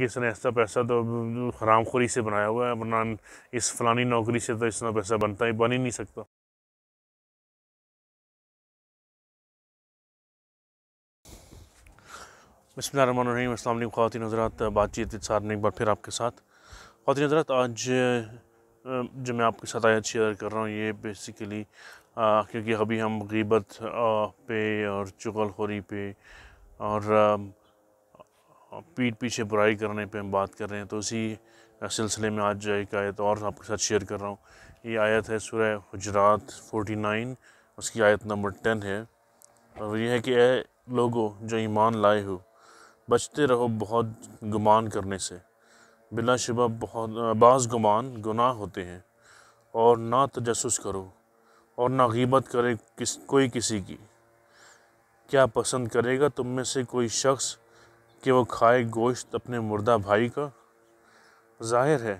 किसी ने ऐसा पैसा तो हराम खोरी से बनाया हुआ है वरना इस फलानी नौकरी से तो इतना पैसा बनता ही बन ही नहीं सकता अस्सलाम असल खातिन हजरात बातचीत साथ ने एक बार फिर आपके साथ खातिन हजरात आज जो मैं आपके साथ आयत शेयर कर रहा हूँ ये बेसिकली आ, क्योंकि अभी हम गीबत पे और चुगलखोरी पे और पीठ पीछे बुराई करने पे हम बात कर रहे हैं तो इसी सिलसिले में आज एक आयत और आपके साथ शेयर कर रहा हूँ ये आयत है सुरह हजरात 49 उसकी आयत नंबर 10 है और यह है कि ए लोगों जो ईमान लाए हो बचते रहो बहुत गुमान करने से बिला शबा बहुत बाज़ गुमान गुनाह होते हैं और ना तजस करो और ना गीबत करे किस कोई किसी की क्या पसंद करेगा तुम में से कोई शख्स कि वो खाए गोश्त अपने मुर्दा भाई का जाहिर है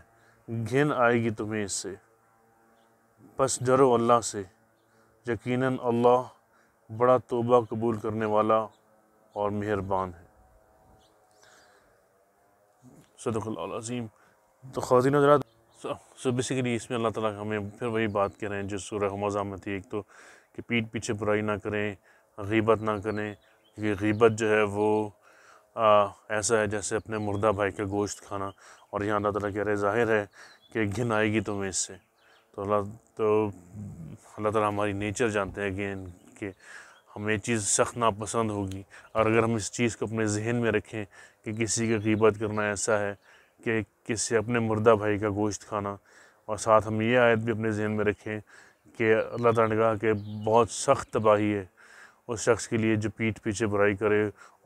घिन आएगी तुम्हें इससे बस डरो अल्लाह से यकीनन अल्लाह बड़ा तोबा कबूल करने वाला और मेहरबान है सदक़ीम तो खातिन सो बेसिकली इसमें अल्लाह ताला हमें फिर वही बात कह रहे हैं जो सूरह हमजा में थी एक तो कि पीठ पीछे बुराई ना करें गीबत ना करें क्योंकि गीबत जो है वो आ, ऐसा है जैसे अपने मुर्दा भाई का गोश्त खाना और यहाँ अल्लाह तला कह रहे ज़ाहिर है कि घिन आएगी तुम्हें इससे तो अल्लाह तो अल्लाह ताला हमारी नेचर जानते हैं गेन कि हमें चीज़ सख्त नापसंद होगी और अगर हम इस चीज़ को अपने जहन में रखें कि किसी की कीमत करना ऐसा है कि किसी अपने मुर्दा भाई का गोश्त खाना और साथ हम ये आयत भी अपने जहन में रखें कि अल्लाह ताला ने कहा कि बहुत सख्त तबाही है उस शख्स के लिए जो पीठ पीछे बुराई करे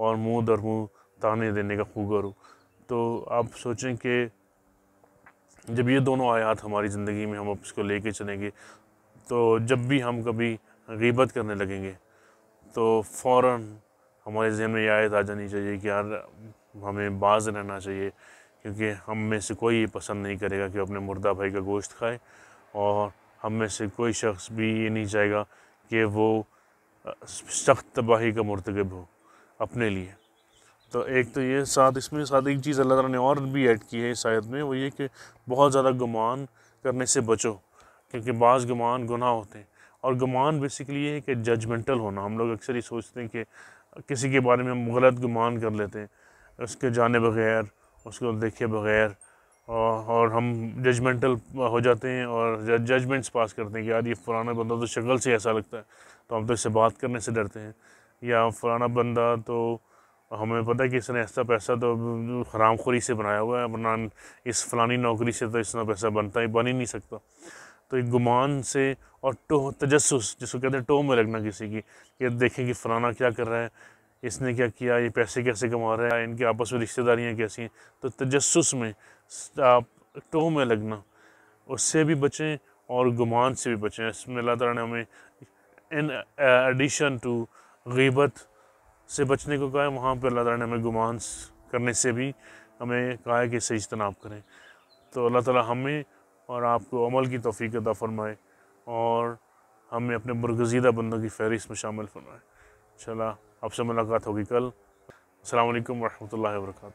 और मुंह दर मुंह ताने देने का खूगर हो तो आप सोचें कि जब ये दोनों आयात हमारी ज़िंदगी में हम उसको कर चलेंगे तो जब भी हम कभी गीबत करने लगेंगे तो फ़ौर हमारे जहन में आयत आ जानी चाहिए कि यार हमें बाज रहना चाहिए क्योंकि हम में से कोई ये पसंद नहीं करेगा कि अपने मुर्दा भाई का गोश्त खाए और हम में से कोई शख्स भी ये नहीं चाहेगा कि वो सख्त तबाही का मरतकब हो अपने लिए तो एक तो ये साथ इसमें साथ एक चीज़ अल्लाह ताला ने और भी ऐड की है इस आयत में वो ये कि बहुत ज़्यादा गुमान करने से बचो क्योंकि बाज़ गुमान गुनाह होते हैं और गुमान बेसिकली ये है कि जजमेंटल होना हम लोग अक्सर ही सोचते हैं कि किसी के बारे में हम गलत गुमान कर लेते हैं उसके जाने बगैर उसको देखे बगैर और हम जजमेंटल हो जाते हैं और जजमेंट्स पास करते हैं कि यार ये फ़लाना बंदा तो शक्ल से ऐसा लगता है तो हम तो इससे बात करने से डरते हैं या फ़लाना बंदा तो हमें पता है कि इसने ऐसा पैसा तो हराम खोरी से बनाया हुआ है वरना इस फलानी नौकरी से तो इतना पैसा बनता ही बन ही नहीं सकता तो एक गुमान से और टोह तजस जिसको कहते हैं टोह में लगना किसी की कि देखें कि फ़लाना क्या कर रहा है इसने क्या किया ये पैसे कैसे कमा रहे हैं इनके आपस में रिश्तेदारियाँ कैसी हैं तो तजस में आप टो में लगना उससे भी बचें और गुमान से भी बचें इसमें अल्लाह तारा ने हमें इन एडिशन टू गीबत से बचने को कहा है वहाँ पर अल्लाह ताला ने हमें गुमान करने से भी हमें कहा है कि सही इजतनाब करें तो अल्लाह ताली हमें और आपको अमल की तोफ़ी अदा फ़रमाए और हमें अपने बुरगजीदा बंदों की फहरिस्त में शामिल फ़रमाएँ इंशाल्लाह आपसे मुलाकात होगी कल अल्लाम वरहमल वर्का